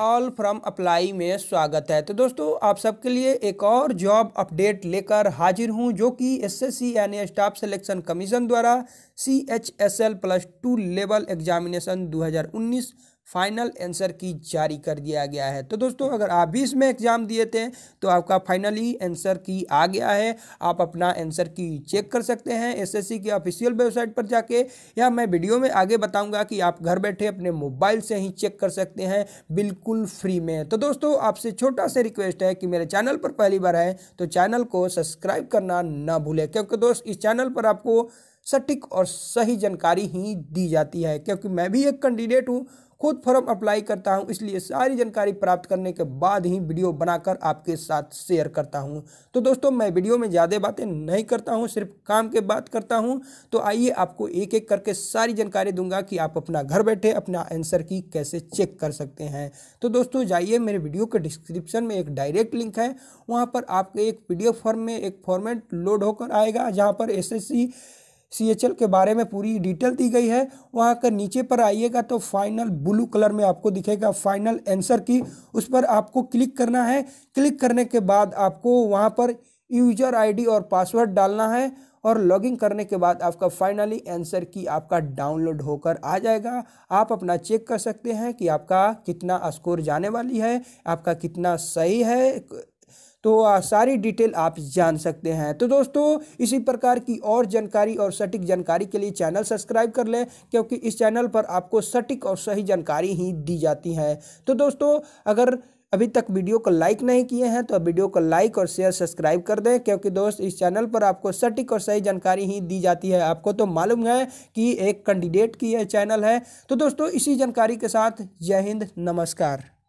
all from apply में स्वागत है तो दोस्तों आप सबके लिए एक और जॉब अपडेट लेकर हाजिर हूं जो कि एसएससी यानी स्टाफ सिलेक्शन कमीशन द्वारा C H S L plus two level examination 2019 final answer key जारी कर दिया गया है तो दोस्तों अगर आप भी इसमें एग्ज़ाम दिए थे तो आपका फाइनली आंसर की आ गया है आप अपना आंसर की चेक कर सकते हैं एसएससी की ऑफिशियल वेबसाइट पर जाके या मैं वीडियो में आगे बताऊंगा कि आप घर बैठे अपने मोबाइल से ही चेक कर सकते हैं बिल्कुल फ्री में तो दोस्तों आपसे छोटा सा रिक्वेस्ट है कि मेरे चैनल पर पहली बार आए तो चैनल को सब्सक्राइब करना ना भूलें क्योंकि दोस्त इस चैनल पर आपको सटीक और सही जानकारी ही दी जाती है क्योंकि मैं भी एक कैंडिडेट हूँ खुद फॉर्म अप्लाई करता हूँ इसलिए सारी जानकारी प्राप्त करने के बाद ही वीडियो बनाकर आपके साथ शेयर करता हूँ तो दोस्तों मैं वीडियो में ज़्यादा बातें नहीं करता हूँ सिर्फ काम के बात करता हूँ तो आइए आपको एक एक करके सारी जानकारी दूंगा कि आप अपना घर बैठे अपना आंसर की कैसे चेक कर सकते हैं तो दोस्तों जाइए मेरे वीडियो के डिस्क्रिप्शन में एक डायरेक्ट लिंक है वहाँ पर आपके एक पी फॉर्म में एक फॉर्मेट लोड होकर आएगा जहाँ पर एस सी के बारे में पूरी डिटेल दी गई है वहाँ का नीचे पर आइएगा तो फाइनल ब्लू कलर में आपको दिखेगा फाइनल आंसर की उस पर आपको क्लिक करना है क्लिक करने के बाद आपको वहाँ पर यूजर आईडी और पासवर्ड डालना है और लॉगिन करने के बाद आपका फाइनली आंसर की आपका डाउनलोड होकर आ जाएगा आप अपना चेक कर सकते हैं कि आपका कितना स्कोर जाने वाली है आपका कितना सही है तो आ, सारी डिटेल आप जान सकते हैं तो दोस्तों इसी प्रकार की और जानकारी और सटीक जानकारी के लिए चैनल सब्सक्राइब कर लें क्योंकि इस चैनल पर आपको सटीक और सही जानकारी ही दी जाती है तो दोस्तों अगर अभी तक वीडियो को लाइक नहीं किए हैं तो वीडियो को लाइक और शेयर सब्सक्राइब कर दें क्योंकि दोस्त इस चैनल पर आपको सटीक और सही जानकारी ही दी जाती है आपको तो मालूम है कि एक कैंडिडेट की यह चैनल है तो दोस्तों इसी जानकारी के साथ जय हिंद नमस्कार